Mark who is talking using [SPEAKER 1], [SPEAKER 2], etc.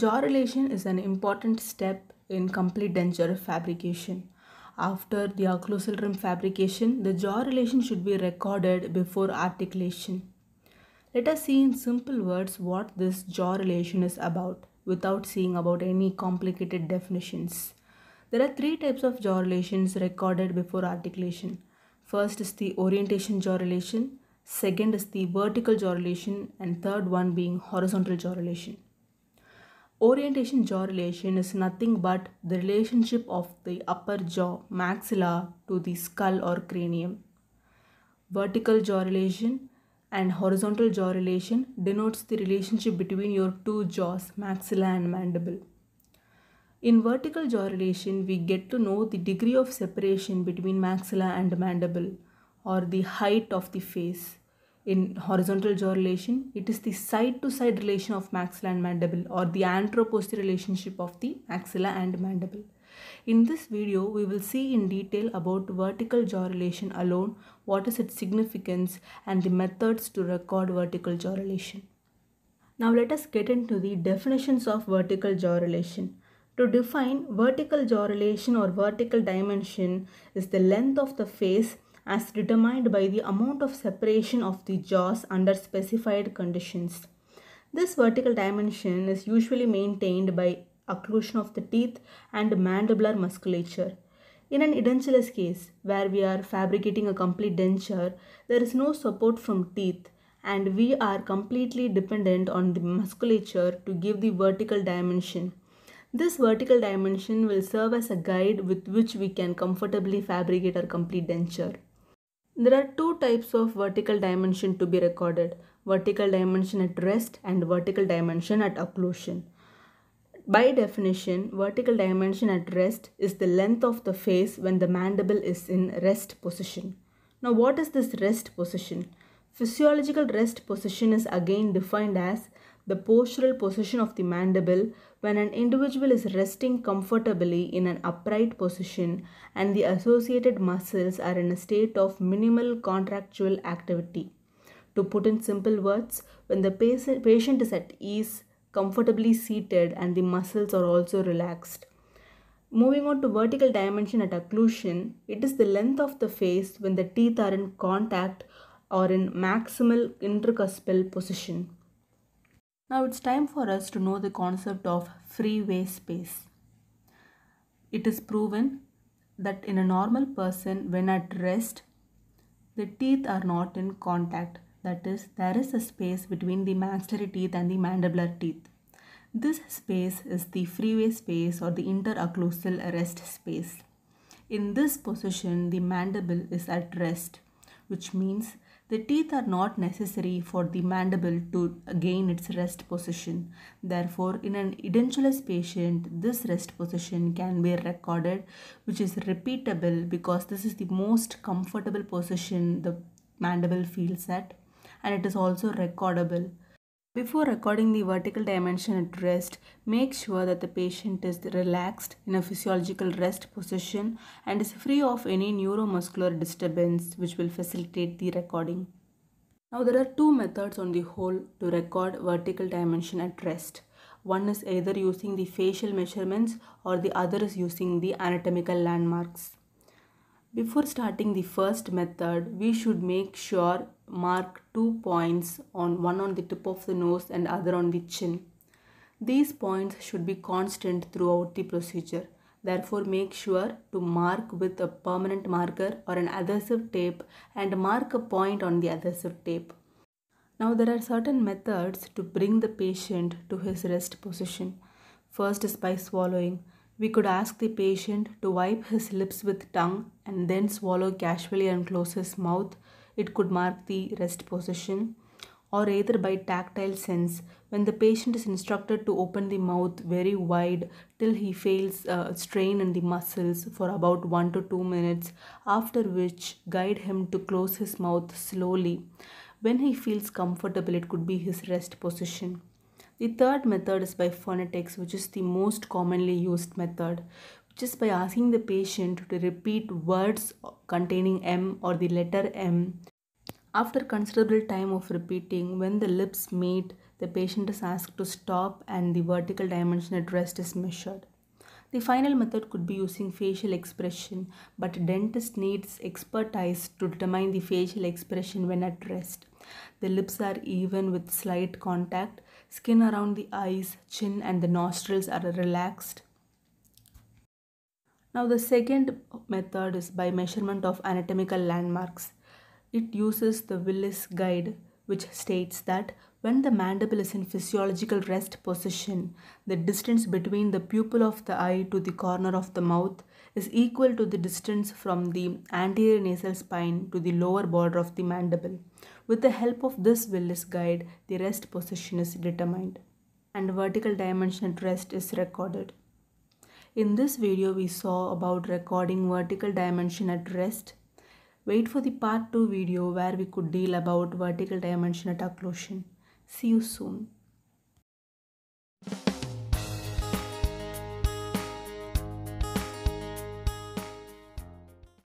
[SPEAKER 1] Jaw relation is an important step in complete denture fabrication. After the occlusal rim fabrication, the jaw relation should be recorded before articulation. Let us see in simple words what this jaw relation is about without seeing about any complicated definitions. There are three types of jaw relations recorded before articulation. First is the orientation jaw relation, second is the vertical jaw relation and third one being horizontal jaw relation. Orientation jaw relation is nothing but the relationship of the upper jaw maxilla to the skull or cranium. Vertical jaw relation and horizontal jaw relation denotes the relationship between your two jaws, maxilla and mandible. In vertical jaw relation, we get to know the degree of separation between maxilla and mandible or the height of the face in horizontal jaw relation, it is the side-to-side -side relation of maxilla and mandible or the anteroposterior relationship of the maxilla and mandible. In this video, we will see in detail about vertical jaw relation alone, what is its significance and the methods to record vertical jaw relation. Now let us get into the definitions of vertical jaw relation. To define vertical jaw relation or vertical dimension is the length of the face as determined by the amount of separation of the jaws under specified conditions. This vertical dimension is usually maintained by occlusion of the teeth and mandibular musculature. In an edentulous case, where we are fabricating a complete denture, there is no support from teeth and we are completely dependent on the musculature to give the vertical dimension. This vertical dimension will serve as a guide with which we can comfortably fabricate our complete denture. There are two types of vertical dimension to be recorded vertical dimension at rest and vertical dimension at occlusion. By definition, vertical dimension at rest is the length of the face when the mandible is in rest position. Now, what is this rest position? Physiological rest position is again defined as the postural position of the mandible when an individual is resting comfortably in an upright position and the associated muscles are in a state of minimal contractual activity. To put in simple words, when the patient is at ease, comfortably seated, and the muscles are also relaxed. Moving on to vertical dimension at occlusion, it is the length of the face when the teeth are in contact or in maximal intercuspal position. Now it's time for us to know the concept of freeway space. It is proven that in a normal person when at rest the teeth are not in contact that is there is a space between the maxillary teeth and the mandibular teeth. This space is the freeway space or the interocclusal rest space. In this position the mandible is at rest which means the teeth are not necessary for the mandible to gain its rest position. Therefore, in an edentulous patient, this rest position can be recorded, which is repeatable because this is the most comfortable position the mandible feels at and it is also recordable. Before recording the vertical dimension at rest, make sure that the patient is relaxed in a physiological rest position and is free of any neuromuscular disturbance which will facilitate the recording. Now there are two methods on the whole to record vertical dimension at rest. One is either using the facial measurements or the other is using the anatomical landmarks. Before starting the first method, we should make sure mark two points on one on the tip of the nose and other on the chin. These points should be constant throughout the procedure. Therefore, make sure to mark with a permanent marker or an adhesive tape and mark a point on the adhesive tape. Now, there are certain methods to bring the patient to his rest position. First is by swallowing. We could ask the patient to wipe his lips with tongue and then swallow casually and close his mouth. It could mark the rest position or either by tactile sense when the patient is instructed to open the mouth very wide till he feels uh, strain in the muscles for about 1 to 2 minutes after which guide him to close his mouth slowly when he feels comfortable it could be his rest position the third method is by phonetics, which is the most commonly used method, which is by asking the patient to repeat words containing M or the letter M. After considerable time of repeating, when the lips meet, the patient is asked to stop and the vertical dimension at rest is measured. The final method could be using facial expression, but dentist needs expertise to determine the facial expression when at rest. The lips are even with slight contact Skin around the eyes, chin and the nostrils are relaxed. Now the second method is by measurement of anatomical landmarks. It uses the Willis guide which states that when the mandible is in physiological rest position, the distance between the pupil of the eye to the corner of the mouth is equal to the distance from the anterior nasal spine to the lower border of the mandible. With the help of this Willis guide, the rest position is determined and vertical dimension at rest is recorded. In this video, we saw about recording vertical dimension at rest. Wait for the part 2 video where we could deal about vertical dimension at occlusion. See you soon.